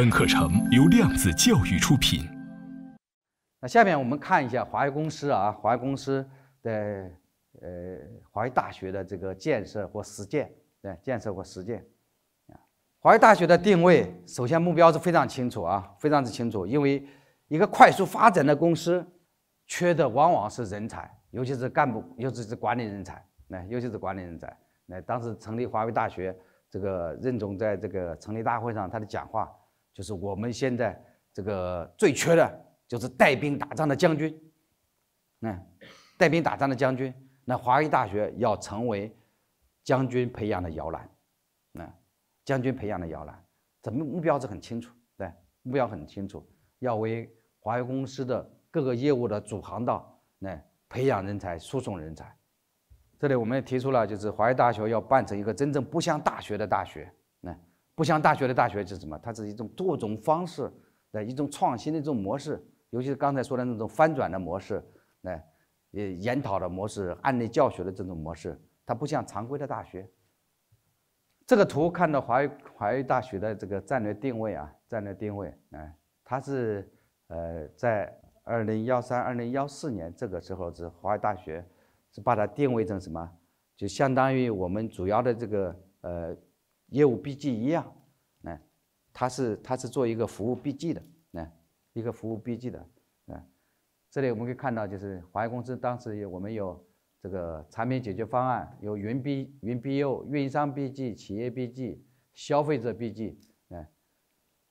本课程由量子教育出品。那下面我们看一下华为公司啊，华为公司的呃，华为大学的这个建设或实践，对建设或实践华为大学的定位，首先目标是非常清楚啊，非常之清楚，因为一个快速发展的公司，缺的往往是人才，尤其是干部，尤其是管理人才，那尤其是管理人才。那当时成立华为大学，这个任总在这个成立大会上他的讲话。就是我们现在这个最缺的就是带兵打仗的将军，嗯，带兵打仗的将军。那华裔大学要成为将军培养的摇篮，嗯，将军培养的摇篮，怎么目标是很清楚，对，目标很清楚，要为华为公司的各个业务的主航道那培养人才、输送人才。这里我们也提出了，就是华为大学要办成一个真正不像大学的大学。不像大学的大学是什么？它是一种多种方式的一种创新的一种模式，尤其是刚才说的那种翻转的模式，那也研讨的模式、案例教学的这种模式，它不像常规的大学。这个图看到华华育大学的这个战略定位啊，战略定位，哎，它是呃，在二零幺三、二零幺四年这个时候，是华育大学是把它定位成什么？就相当于我们主要的这个呃。业务 BG 一样，哎，它是它是做一个服务 BG 的，哎，一个服务 BG 的，哎，这里我们可以看到，就是华为公司当时有我们有这个产品解决方案，有云 b 云 BU、运营商 BG、企业 BG、消费者 BG，哎，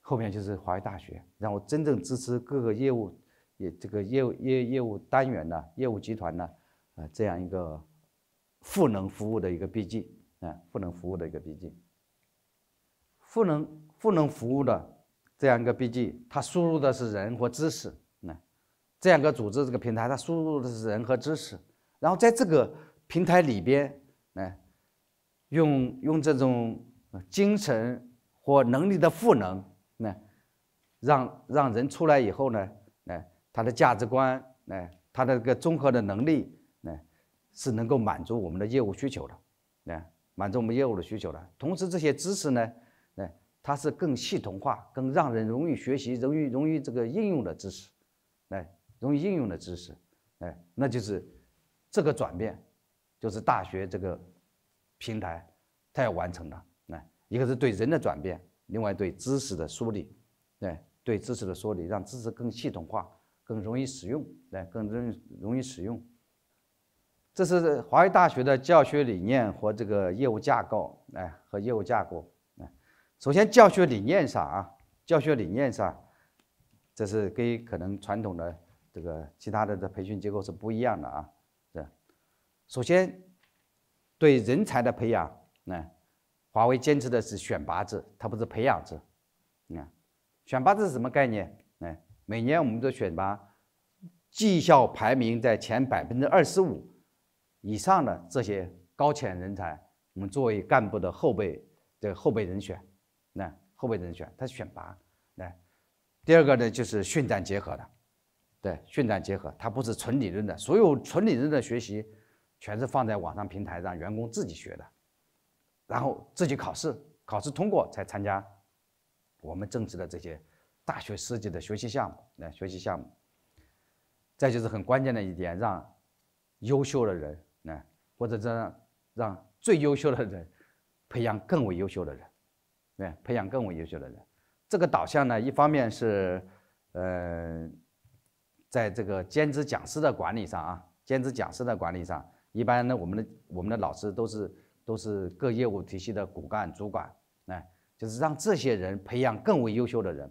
后面就是华为大学，然后真正支持各个业务，也这个业务业业务单元呢，业务集团呢，呃，这样一个赋能服务的一个 BG，哎，赋能服务的一个 BG。赋能赋能服务的这样一个 BG，它输入的是人或知识，那这样一个组织这个平台，它输入的是人和知识，然后在这个平台里边，来用用这种精神或能力的赋能，那让让人出来以后呢，来他的价值观，来他的这个综合的能力，来是能够满足我们的业务需求的，来满足我们业务的需求的。同时这些知识呢。它是更系统化、更让人容易学习、容易容易这个应用的知识，哎，容易应用的知识，哎，那就是这个转变，就是大学这个平台它要完成的。哎，一个是对人的转变，另外对知识的梳理，哎，对知识的梳理，让知识更系统化、更容易使用，来更容容易使用。这是华为大学的教学理念和这个业务架构，哎，和业务架构。首先，教学理念上啊，教学理念上，这是跟可能传统的这个其他的的培训机构是不一样的啊。这，首先，对人才的培养，那华为坚持的是选拔制，它不是培养制。你看，选拔制是什么概念？哎，每年我们都选拔绩效排名在前百分之二十五以上的这些高潜人才，我们作为干部的后备个后备人选。那后备人选，他选拔，那第二个呢，就是训战结合的，对，训战结合，它不是纯理论的，所有纯理论的学习，全是放在网上平台让员工自己学的，然后自己考试，考试通过才参加我们正式的这些大学设计的学习项目，来学习项目。再就是很关键的一点，让优秀的人，来或者让让最优秀的人培养更为优秀的人。对，培养更为优秀的人，这个导向呢，一方面是，呃，在这个兼职讲师的管理上啊，兼职讲师的管理上，一般呢，我们的我们的老师都是都是各业务体系的骨干主管，哎，就是让这些人培养更为优秀的人。